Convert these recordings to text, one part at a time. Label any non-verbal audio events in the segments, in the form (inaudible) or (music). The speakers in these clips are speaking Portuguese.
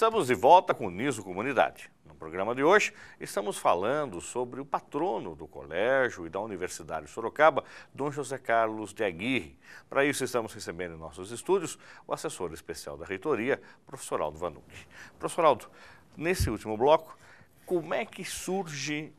Estamos de volta com o Niso Comunidade. No programa de hoje, estamos falando sobre o patrono do colégio e da Universidade de Sorocaba, Dom José Carlos de Aguirre. Para isso, estamos recebendo em nossos estúdios o assessor especial da reitoria, professor Aldo Vanucci. Professor Aldo, nesse último bloco, como é que surge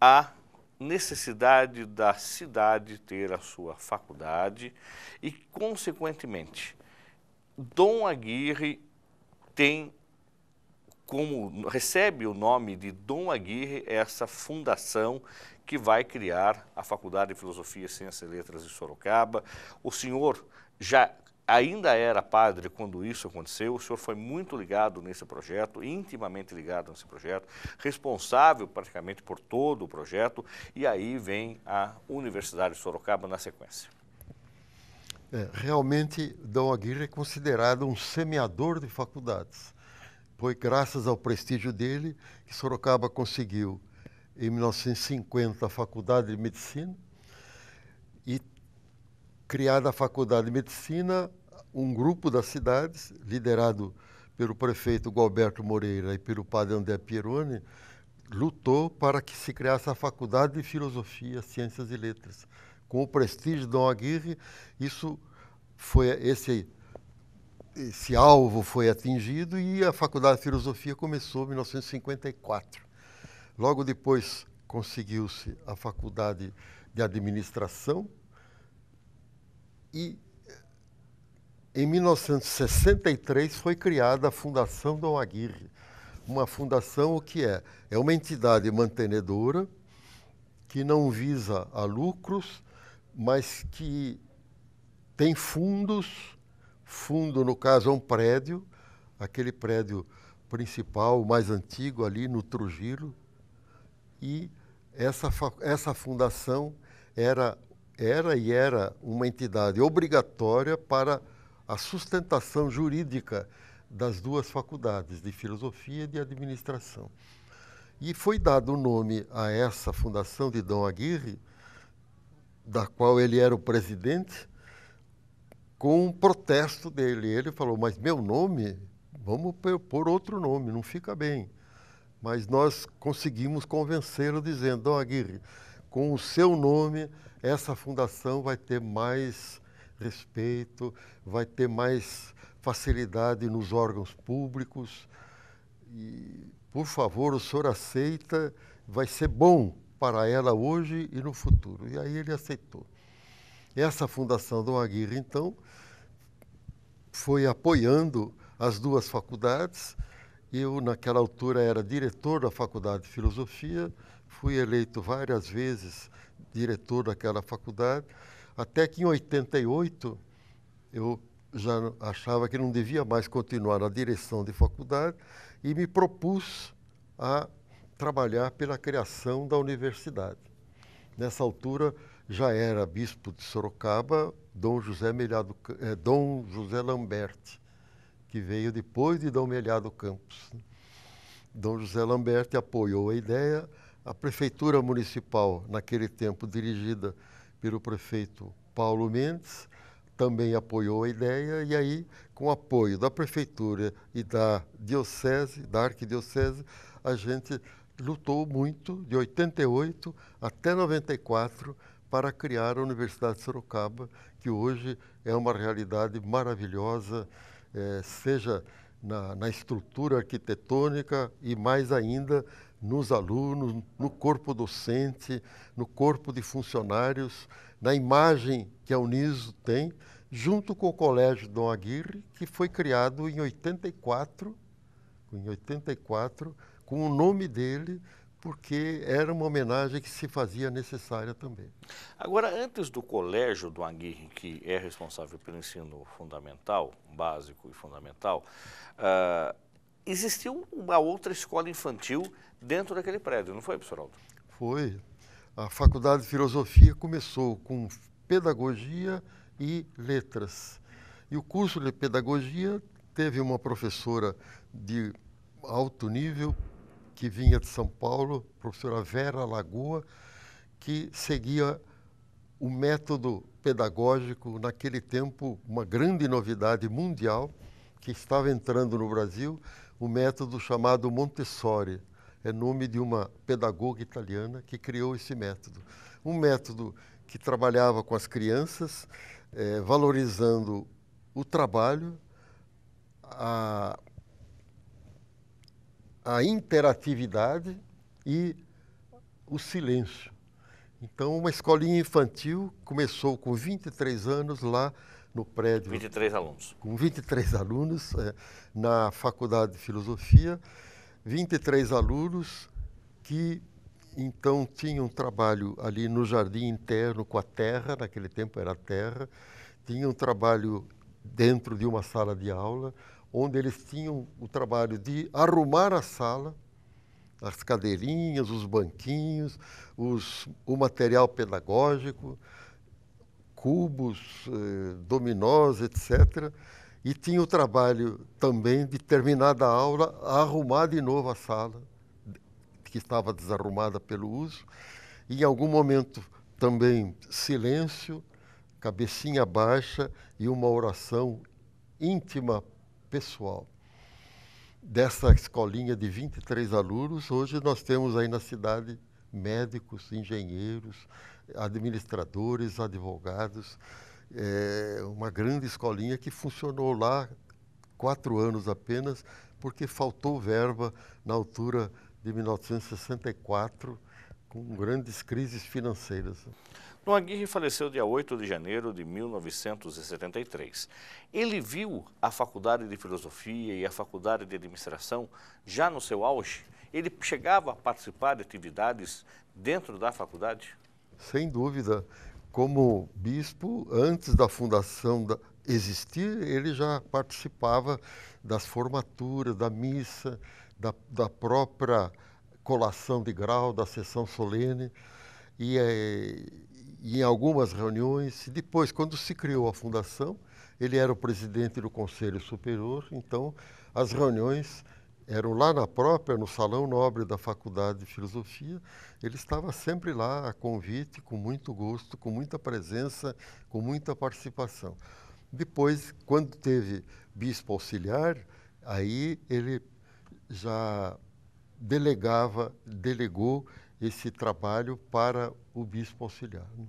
a necessidade da cidade ter a sua faculdade e, consequentemente, Dom Aguirre tem como recebe o nome de Dom Aguirre é essa fundação que vai criar a Faculdade de Filosofia, Ciências e Letras de Sorocaba. O senhor já ainda era padre quando isso aconteceu, o senhor foi muito ligado nesse projeto, intimamente ligado nesse projeto, responsável praticamente por todo o projeto, e aí vem a Universidade de Sorocaba na sequência. É, realmente, Dom Aguirre é considerado um semeador de faculdades. Foi graças ao prestígio dele que Sorocaba conseguiu, em 1950, a Faculdade de Medicina e criada a Faculdade de Medicina, um grupo das cidades, liderado pelo prefeito Gualberto Moreira e pelo padre André Pieroni, lutou para que se criasse a Faculdade de Filosofia, Ciências e Letras. Com o prestígio de Dom Aguirre, isso foi esse esse alvo foi atingido e a Faculdade de Filosofia começou em 1954. Logo depois conseguiu-se a Faculdade de Administração e eh, em 1963 foi criada a Fundação Dom Aguirre. Uma fundação o que é? É uma entidade mantenedora que não visa a lucros, mas que tem fundos fundo, no caso, a é um prédio, aquele prédio principal, mais antigo ali no Trujillo, e essa, essa fundação era, era e era uma entidade obrigatória para a sustentação jurídica das duas faculdades, de filosofia e de administração. E foi dado o nome a essa fundação de Dom Aguirre, da qual ele era o presidente, com um protesto dele. Ele falou: Mas meu nome, vamos pôr outro nome, não fica bem. Mas nós conseguimos convencê-lo, dizendo: oh, Aguirre, com o seu nome, essa fundação vai ter mais respeito, vai ter mais facilidade nos órgãos públicos. E, por favor, o senhor aceita, vai ser bom para ela hoje e no futuro. E aí ele aceitou. Essa Fundação do Aguirre, então, foi apoiando as duas faculdades. Eu, naquela altura, era diretor da Faculdade de Filosofia, fui eleito várias vezes diretor daquela faculdade, até que em 88 eu já achava que não devia mais continuar na direção de faculdade e me propus a trabalhar pela criação da universidade. Nessa altura já era bispo de Sorocaba Dom José, Melhado, eh, Dom José Lambert, que veio depois de Dom Melhado Campos. Né? Dom José Lambert apoiou a ideia. A prefeitura municipal, naquele tempo dirigida pelo prefeito Paulo Mendes, também apoiou a ideia e aí, com apoio da prefeitura e da diocese, da arquidiocese, a gente lutou muito de 88 até 94 para criar a Universidade de Sorocaba, que hoje é uma realidade maravilhosa, é, seja na, na, estrutura arquitetônica e mais ainda nos alunos, no corpo docente, no corpo de funcionários, na imagem que a Uniso tem, junto com o Colégio Dom Aguirre, que foi criado em 84, em 84 com o nome dele, porque era uma homenagem que se fazia necessária também. Agora, antes do colégio do Aguirre, que é responsável pelo ensino fundamental, básico e fundamental, uh, existiu uma outra escola infantil dentro daquele prédio, não foi, professor Aldo? Foi. A Faculdade de Filosofia começou com pedagogia e letras. E o curso de pedagogia teve uma professora de alto nível, que vinha de São Paulo, professora Vera Lagoa, que seguia o método pedagógico, naquele tempo, uma grande novidade mundial, que estava entrando no Brasil, o método chamado Montessori. É nome de uma pedagoga italiana que criou esse método. Um método que trabalhava com as crianças, eh, valorizando o trabalho, a a interatividade e o silêncio. Então, uma escolinha infantil começou com 23 anos lá no prédio. 23 alunos. Com 23 alunos é, na Faculdade de Filosofia, 23 alunos que então tinham um trabalho ali no jardim interno com a terra, naquele tempo era terra, tinham um trabalho dentro de uma sala de aula, onde eles tinham o trabalho de arrumar a sala, as cadeirinhas, os banquinhos, os, o material pedagógico, cubos, eh, dominós, etc. E tinha o trabalho também de, terminada a aula, arrumar de novo a sala, que estava desarrumada pelo uso. E, em algum momento, também silêncio, cabecinha baixa e uma oração íntima pessoal. Dessa escolinha de 23 alunos, hoje nós temos aí na cidade médicos, engenheiros, administradores, advogados. É uma grande escolinha que funcionou lá quatro anos apenas, porque faltou verba na altura de 1964, com grandes crises financeiras. João Aguirre faleceu dia 8 de janeiro de 1973. Ele viu a Faculdade de Filosofia e a Faculdade de Administração já no seu auge? Ele chegava a participar de atividades dentro da faculdade? Sem dúvida. Como bispo, antes da fundação existir, ele já participava das formaturas, da missa, da, da, própria colação de grau, da sessão solene. E eh, e em algumas reuniões. Depois, quando se criou a fundação, ele era o presidente do Conselho Superior, então as reuniões eram lá na própria, no Salão Nobre da Faculdade de Filosofia. Ele estava sempre lá, a convite, com muito gosto, com muita presença, com muita participação. Depois, quando teve bispo auxiliar, aí ele já delegava, delegou esse trabalho para o bispo auxiliar. Né?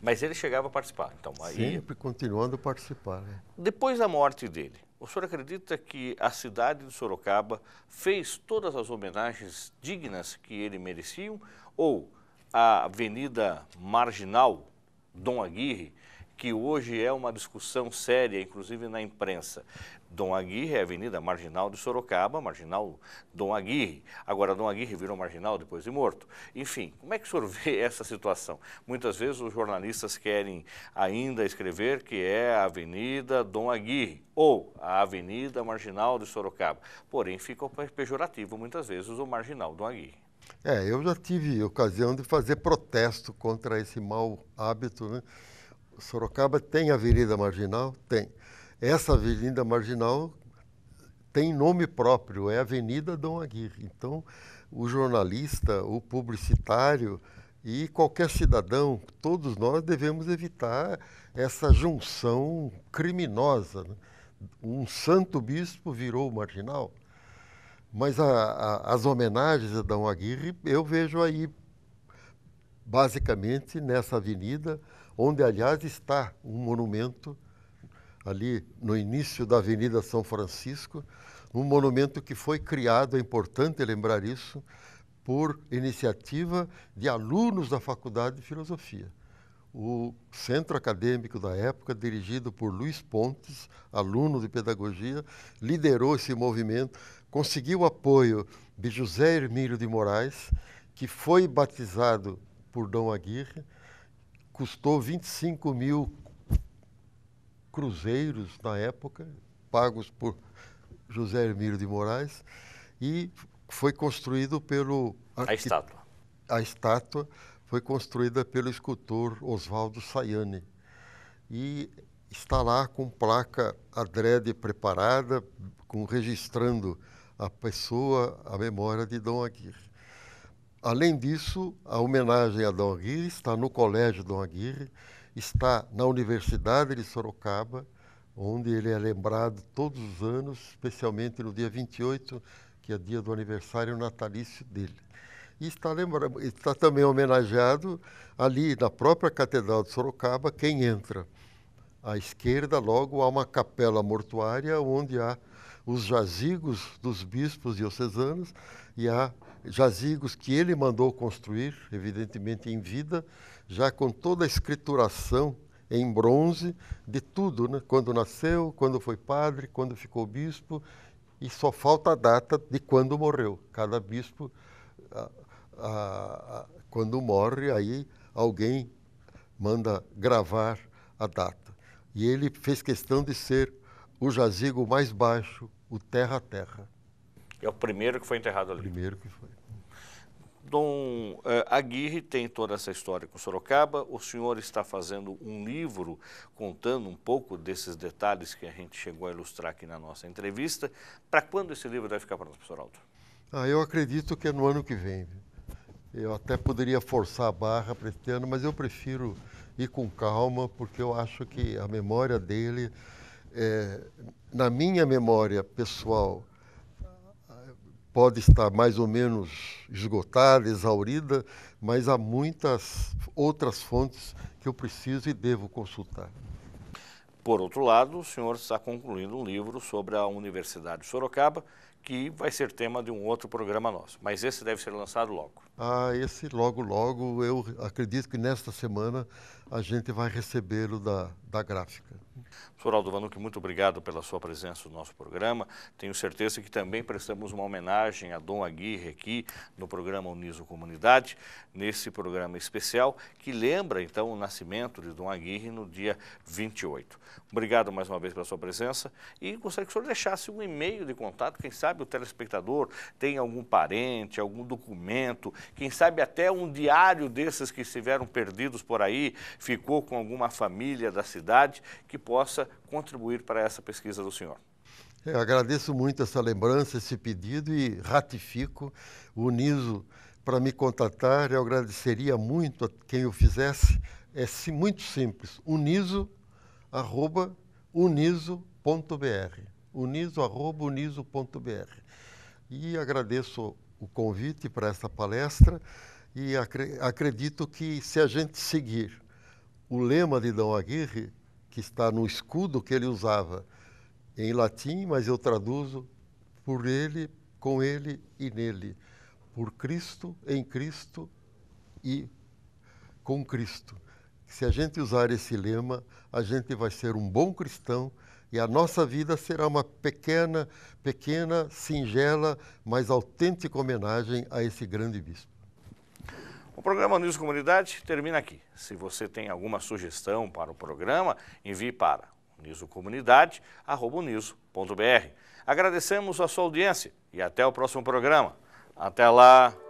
Mas ele chegava a participar, então. Aí... Sempre continuando a participar. Né? Depois da morte dele, o senhor acredita que a cidade de Sorocaba fez todas as homenagens dignas que ele merecia? Ou a Avenida Marginal Dom Aguirre, que hoje é uma discussão séria, inclusive na imprensa, Dom Aguirre é Avenida Marginal de Sorocaba, Marginal Dom Aguirre. Agora, Dom Aguirre virou Marginal depois de morto. Enfim, como é que o senhor (laughs) vê essa situação? Muitas vezes os jornalistas querem ainda escrever que é a Avenida Dom Aguirre ou a Avenida Marginal de Sorocaba. Porém, fica pejorativo muitas vezes o Marginal Dom Aguirre. É, eu já tive ocasião de fazer protesto contra esse mau hábito, né? Sorocaba tem avenida marginal? Tem. Essa avenida marginal tem nome próprio, é Avenida Dom Aguirre. Então, o jornalista, o publicitário e qualquer cidadão, todos nós devemos evitar essa junção criminosa. Né? Um santo bispo virou marginal. Mas a, a, as homenagens a Dom Aguirre eu vejo aí, basicamente, nessa avenida, onde, aliás, está um monumento ali no início da Avenida São Francisco, um monumento que foi criado, é importante lembrar isso, por iniciativa de alunos da Faculdade de Filosofia. O centro acadêmico da época, dirigido por Luiz Pontes, aluno de pedagogia, liderou esse movimento, conseguiu o apoio de José Hermílio de Moraes, que foi batizado por Dom Aguirre, custou 25 mil cruzeiros na época, pagos por José Hermílio de Moraes, e foi construído pelo... A estátua. A estátua foi construída pelo escultor Oswaldo Sayane. E está lá com placa adrede preparada, com, registrando a pessoa, a memória de Dom Aguirre. Além disso, a homenagem a Dom Aguirre está no Colégio Dom Aguirre, está na Universidade de Sorocaba, onde ele é lembrado todos os anos, especialmente no dia 28, que é dia do aniversário natalício dele. E está, está também homenageado ali na própria Catedral de Sorocaba, quem entra à esquerda, logo há uma capela mortuária onde há os jazigos dos bispos diocesanos e há jazigos que ele mandou construir, evidentemente em vida, já com toda a escrituração em bronze de tudo, né? quando nasceu, quando foi padre, quando ficou bispo, e só falta a data de quando morreu. Cada bispo, quando morre, aí alguém manda gravar a data. E ele fez questão de ser o jazigo mais baixo, o terra-terra. É o primeiro que foi enterrado ali? O primeiro que foi. Dom uh, Aguirre tem toda essa história com Sorocaba. O senhor está fazendo um livro contando um pouco desses detalhes que a gente chegou a ilustrar aqui na nossa entrevista. Para quando esse livro deve ficar pronto, professor Aldo? Ah, eu acredito que é no ano que vem. Eu até poderia forçar a barra para este ano, mas eu prefiro ir com calma, porque eu acho que a memória dele, é, na minha memória pessoal pode estar mais ou menos esgotada, exaurida, mas há muitas outras fontes que eu preciso e devo consultar. Por outro lado, o senhor está concluindo um livro sobre a Universidade de Sorocaba, que vai ser tema de um outro programa nosso. Mas esse deve ser lançado logo. Ah, esse logo, logo. Eu acredito que nesta semana a gente vai recebê-lo da, da gráfica. Professor Aldo Vanucci, muito obrigado pela sua presença no nosso programa. Tenho certeza que também prestamos uma homenagem a Dom Aguirre aqui no programa Uniso Comunidade, nesse programa especial que lembra então o nascimento de Dom Aguirre no dia 28. Obrigado mais uma vez pela sua presença e gostaria que o senhor deixasse um e-mail de contato, quem sabe o telespectador tem algum parente, algum documento, quem sabe até um diário desses que estiveram perdidos por aí, ficou com alguma família da cidade que possa contribuir para essa pesquisa do senhor. Eu agradeço muito essa lembrança, esse pedido e ratifico o NISO para me contatar. Eu agradeceria muito a quem o fizesse. É muito simples, uniso.uniso.br. arroba, uniso.br, E agradeço o convite para esta palestra e acredito que se a gente seguir o lema de Dom Aguirre, que está no escudo que ele usava em latim, mas eu traduzo por ele, com ele e nele. Por Cristo, em Cristo e com Cristo. Se a gente usar esse lema, a gente vai ser um bom cristão e a nossa vida será uma pequena, pequena, singela, mas autêntica homenagem a esse grande bispo. O programa News Comunidade termina aqui. Se você tem alguma sugestão para o programa, envie para nisocomunidade.br. Agradecemos a sua audiência e até o próximo programa. Até lá!